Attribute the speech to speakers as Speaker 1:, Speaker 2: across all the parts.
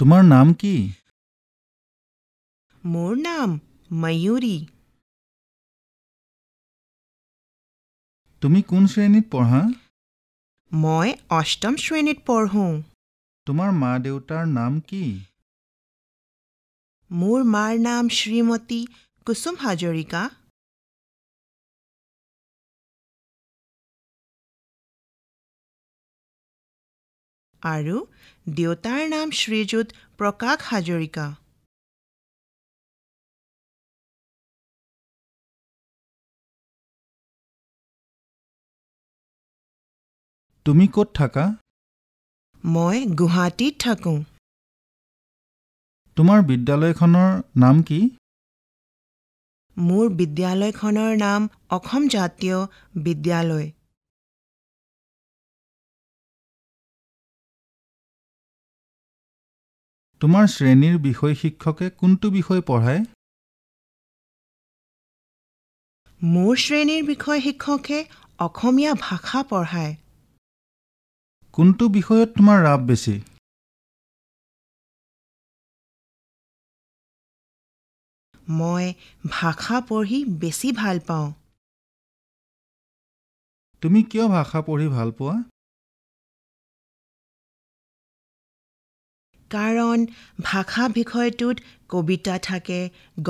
Speaker 1: তোমার নাম কি
Speaker 2: মোর নাম ময়ূরী
Speaker 1: তুমি কোন শ্রেণীত পঢ়া মই অষ্টম শ্ৰেণীত পঢ়োঁ তোমাৰ মা দেউতাৰ নাম কি মোৰ
Speaker 2: মাৰ নাম শ্ৰীমতী কুসুম হাজৰিকা
Speaker 3: আৰু দেউতাৰ নাম শ্ৰীযুত প্ৰকাশ হাজৰিকা তুমি ক'ত থাকা
Speaker 2: মই গুৱাহাটীত থাকোঁ
Speaker 1: তোমাৰ বিদ্যালয়খনৰ নাম কি
Speaker 2: মোৰ বিদ্যালয়খনৰ নাম অসম জাতীয়
Speaker 3: বিদ্যালয় তোমাৰ শ্ৰেণীৰ বিষয় শিক্ষকে কোনটো বিষয় পঢ়ায় মোৰ
Speaker 2: শ্ৰেণীৰ বিষয় শিক্ষকে অসমীয়া ভাষা পঢ়ায় কোনটো বিষয়ত তোমাৰ
Speaker 3: ৰাপ বেছি মই ভাষা পঢ়ি বেছি ভাল পাওঁ তুমি কিয় ভাষা পঢ়ি ভাল পোৱা
Speaker 2: কাৰণ ভাষা বিষয়টোত কবিতা থাকে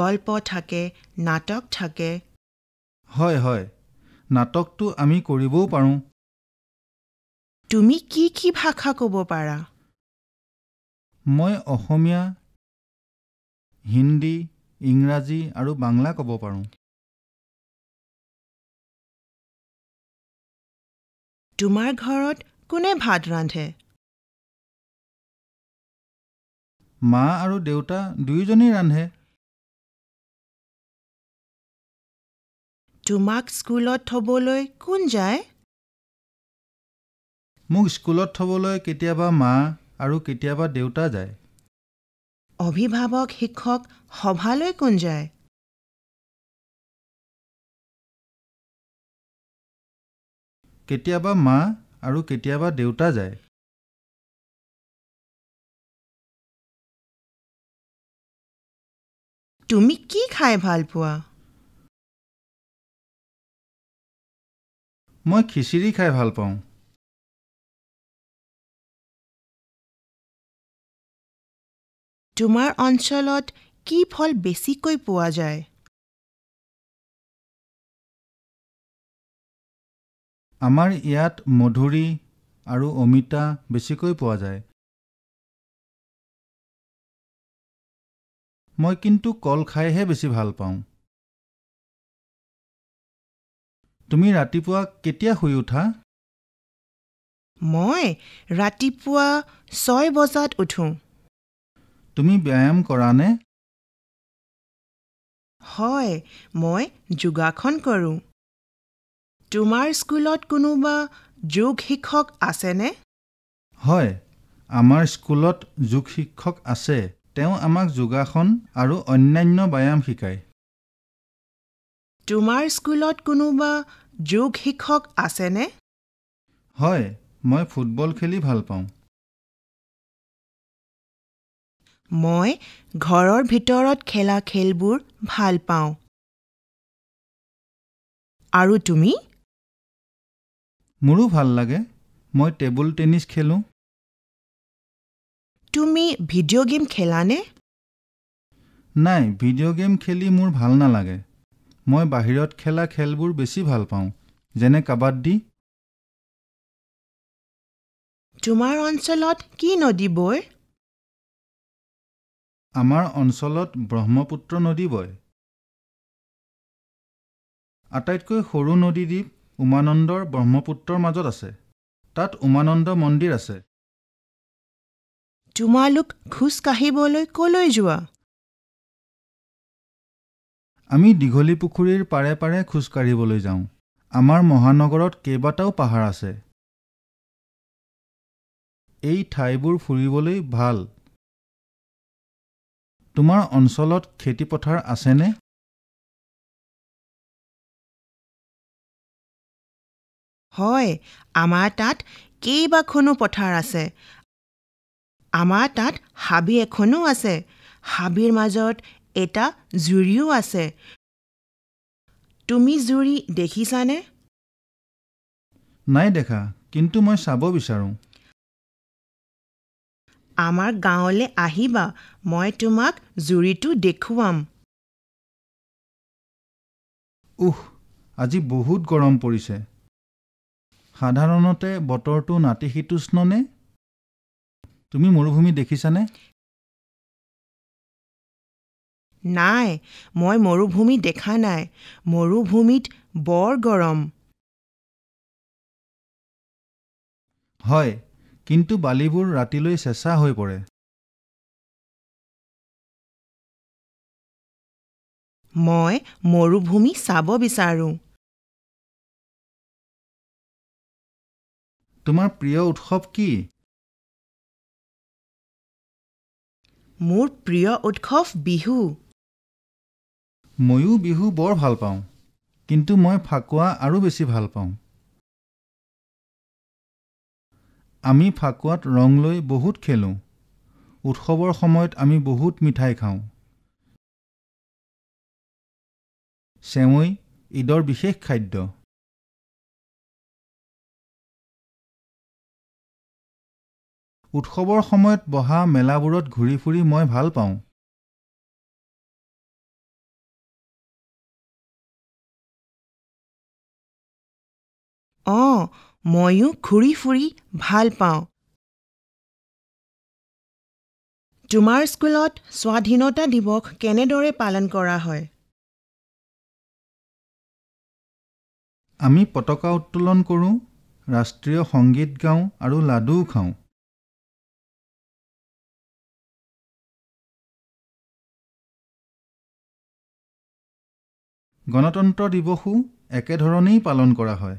Speaker 2: গল্প থাকে নাটক থাকে
Speaker 1: হয় হয় নাটকটো আমি কৰিবও পাৰোঁ
Speaker 2: তুমি কি কি ভাষা ক'ব পাৰা
Speaker 1: মই অসমীয়া হিন্দী
Speaker 3: ইংৰাজী আৰু বাংলা ক'ব পাৰোঁ তোমাৰ ঘৰত কোনে ভাত ৰান্ধে মা আৰু দেউতা দুয়োজনেই ৰান্ধে তোমাক স্কুলত
Speaker 2: থবলৈ কোন যায়
Speaker 1: মোক স্কুলত থবলৈ কেতিয়াবা মা আৰু কেতিয়াবা দেউতা যায়
Speaker 2: অভিভাৱক শিক্ষক
Speaker 3: সভালৈ কোন যায় কেতিয়াবা মা আৰু কেতিয়াবা দেউতা যায় তুমি কি খাই ভাল পোৱা মই খিচিৰি খাই ভাল পাওঁ তোমাৰ অঞ্চলত কি ফল
Speaker 2: বেছিকৈ পোৱা যায়
Speaker 1: আমাৰ ইয়াত মধুৰি আৰু অমিতা বেছিকৈ
Speaker 3: পোৱা যায় মই কিন্তু
Speaker 1: কল খাইহে বেছি ভাল পাওঁ তুমি ৰাতিপুৱা কেতিয়া শুই উঠা
Speaker 2: মই ৰাতিপুৱা ছয় বজাত উঠো
Speaker 1: তুমি ব্যায়াম কৰানে
Speaker 2: হয় মই যোগাসন কৰোঁ তোমাৰ স্কুলত কোনোবা যোগ শিক্ষক আছেনে
Speaker 1: হয় আমাৰ স্কুলত যোগ শিক্ষক আছে তেওঁ আমাক যোগাসন আৰু অন্যান্য ব্যায়াম শিকায় তোমাৰ স্কুলত কোনোবা যোগ শিক্ষক আছেনে হয় মই ফুটবল খেলি ভাল পাওঁ
Speaker 2: মই ঘৰৰ ভিতৰত খেলা খেলবোৰ ভাল পাওঁ আৰু তুমি
Speaker 1: মোৰো ভাল লাগে মই টেবুল টেনিছ খেলোঁ তুমি ভিডিঅ' গেম খেলানে নাই ভিডিঅ' গেম খেলি মোৰ ভাল নালাগে মই বাহিৰত খেলা খেলবোৰ বেছি ভাল পাওঁ যেনে কাবাডী তোমাৰ অঞ্চলত
Speaker 2: কি নদী বয়
Speaker 1: আমাৰ অঞ্চলত ব্ৰহ্মপুত্ৰ নদী বয় আটাইতকৈ সৰু নদীদ্বীপ উমানন্দৰ ব্ৰহ্মপুত্ৰৰ মাজত আছে তাত উমানন্দ মন্দিৰ আছে তোমালোক খোজ কাঢ়িবলৈ কলৈ যোৱা আমি দীঘলী পুখুৰীৰ পাৰে পাৰে খোজ কাঢ়িবলৈ যাওঁ আমাৰ মহানগৰত কেইবাটাও পাহাৰ আছে এই ঠাইবোৰ ফুৰিবলৈ ভাল তোমাৰ অঞ্চলত
Speaker 3: খেতি পথাৰ আছেনে
Speaker 2: হয় আমাৰ তাত কেইবাখনো পথাৰ আছে আমাৰ তাত হাবি এখনো আছে হাবিৰ মাজত এটা জুৰিও আছে তুমি জুৰি দেখিছানে
Speaker 1: নাই দেখা কিন্তু মই চাব বিচাৰোঁ
Speaker 2: আমাৰ গাঁৱলৈ আহিবা মই তোমাক জুৰিটো দেখুৱাম
Speaker 1: উহ আজি বহুত গৰম পৰিছে সাধাৰণতে বতৰটো নাতিশীতোষ্ণনে তুমি মৰুভূমি দেখিছানে
Speaker 2: নাই মই মৰুভূমি দেখা নাই মৰুভূমিত বৰ গৰম
Speaker 1: হয় কিন্তু বালিবোৰ
Speaker 3: ৰাতিলৈ চেঁচা হৈ পৰে মই মৰুভূমি চাব বিচাৰো তোমাৰ প্ৰিয় উৎসৱ কি
Speaker 1: মোৰ প্ৰিয় উৎসৱ বিহু ময়ো বিহু বৰ ভাল পাওঁ কিন্তু মই ফাকুৱা আৰু বেছি ভাল পাওঁ আমি ফাকুৱাত ৰং লৈ বহুত খেলোঁ উৎসৱৰ সময়ত আমি বহুত মিঠাই খাওঁ চেৱৈ ঈদৰ বিশেষ খাদ্য
Speaker 3: উৎসৱৰ সময়ত বহা মেলাবোৰত ঘূৰি ফুৰি মই ভাল পাওঁ
Speaker 2: অঁ ময়ো ঘূৰি ফুৰি ভাল পাওঁ তোমাৰ স্কুলত স্বাধীনতা দিৱস কেনেদৰে পালন কৰা হয়
Speaker 1: আমি পতাকা উত্তোলন কৰোঁ ৰাষ্ট্ৰীয় সংগীত গাওঁ আৰু লাডুও খাওঁ
Speaker 3: গণতন্ত্ৰ দিৱসো একেধৰণেই পালন কৰা হয়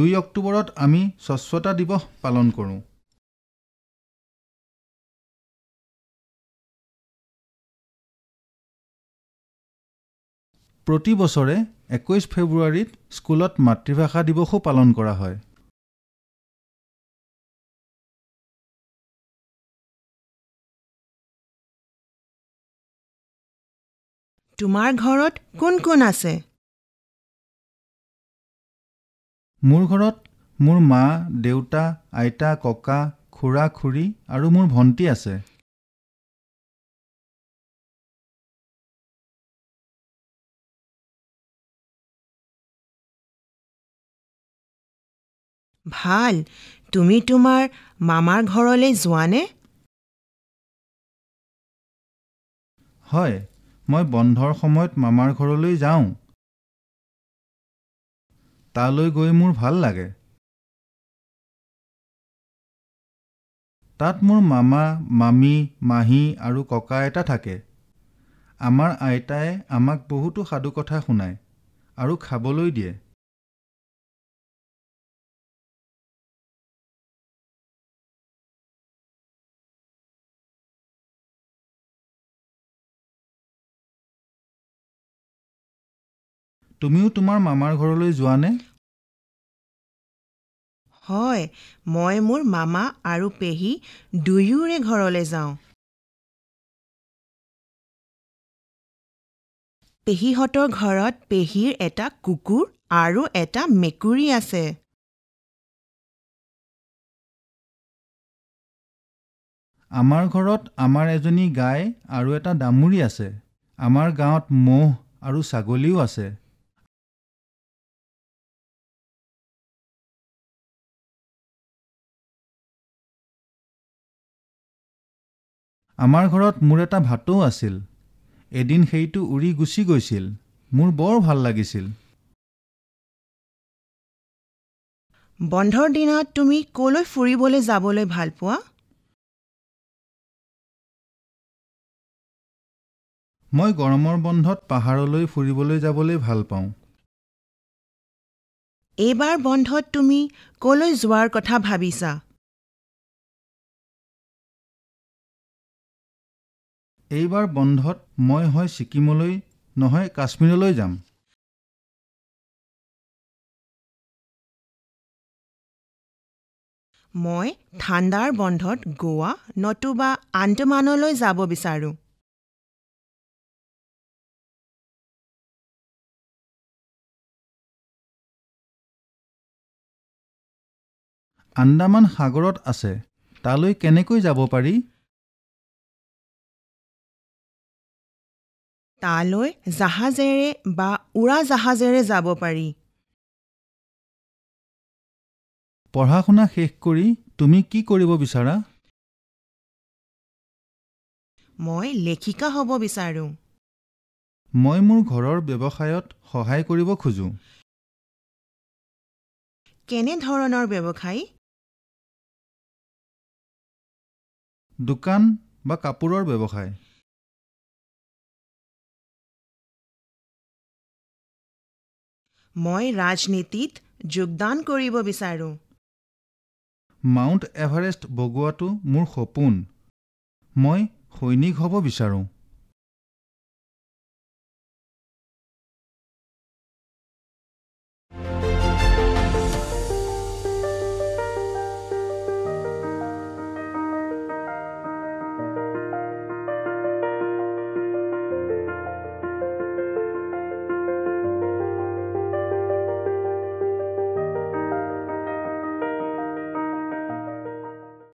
Speaker 3: দুই অক্টোবৰত আমি স্বচ্ছতা দিৱস পালন কৰোঁ প্ৰতি বছৰে একৈছ ফেব্ৰুৱাৰীত স্কুলত মাতৃভাষা দিৱসো পালন কৰা হয়
Speaker 2: তোমাৰ ঘৰত কোন কোন আছে
Speaker 1: মোৰ ঘৰত মোৰ মা দেউতা আইতা ককা খুৰা খুৰী আৰু মোৰ ভণ্টি আছে
Speaker 2: ভাল তুমি তোমাৰ মামাৰ ঘৰলৈ যোৱানে
Speaker 1: হয় মই বন্ধৰ
Speaker 3: সময়ত মামাৰ ঘৰলৈ যাওঁ তালৈ গৈ মোৰ
Speaker 1: ভাল লাগে তাত মোৰ মামা মামী মাহী আৰু ককা এটা থাকে আমাৰ আইতাই আমাক বহুতো সাধুকথা শুনায় আৰু খাবলৈ দিয়ে তুমিও তোমাৰ মামাৰ ঘৰলৈ যোৱানে
Speaker 2: হয় মই মোৰ মামা আৰু পেহী দুয়োৰে ঘৰলৈ যাওঁ পেহীহঁতৰ ঘৰত পেহীৰ এটা কুকুৰ আৰু এটা মেকুৰী
Speaker 3: আছে
Speaker 1: আমাৰ ঘৰত আমাৰ এজনী গাই আৰু এটা দামুৰী আছে আমাৰ গাঁৱত মহ আৰু ছাগলীও আছে আমাৰ ঘৰত মোৰ এটা ভাটৌ আছিল এদিন সেইটো উৰি গুচি গৈছিল মোৰ বৰ ভাল লাগিছিল
Speaker 2: বন্ধৰ দিনত তুমি কলৈ ফুৰিবলৈ যাবলৈ ভাল পোৱা
Speaker 3: মই গৰমৰ বন্ধত
Speaker 1: পাহাৰলৈ ফুৰিবলৈ যাবলৈ ভাল পাওঁ
Speaker 2: এইবাৰ বন্ধত তুমি কলৈ যোৱাৰ কথা ভাবিছা
Speaker 3: এইবাৰ বন্ধত মই হয় ছিকিমলৈ নহয় কাশ্মীৰলৈ যাম
Speaker 2: মই ঠাণ্ডাৰ বন্ধত গোৱা নতুবা আণ্ডমানলৈ যাব বিচাৰোঁ
Speaker 3: আন্দামান সাগৰত আছে তালৈ কেনেকৈ যাব পাৰি তালৈ
Speaker 2: জাহাজেৰে বা উৰা জাহাজেৰে যাব পাৰি
Speaker 1: পঢ়া শুনা শেষ কৰি তুমি কি কৰিব বিচাৰা
Speaker 2: মই লেখিকা হ'ব বিচাৰো
Speaker 1: মই মোৰ ঘৰৰ ব্যৱসায়ত সহায় কৰিব খোজো
Speaker 2: কেনেধৰণৰ ব্যৱসায়
Speaker 3: দোকান বা কাপোৰৰ ব্যৱসায়
Speaker 2: মই ৰাজনীতিত যোগদান কৰিব বিচাৰোঁ
Speaker 1: মাউণ্ট এভাৰেষ্ট বগোৱাটো মোৰ সপোন মই সৈনিক হ'ব বিচাৰোঁ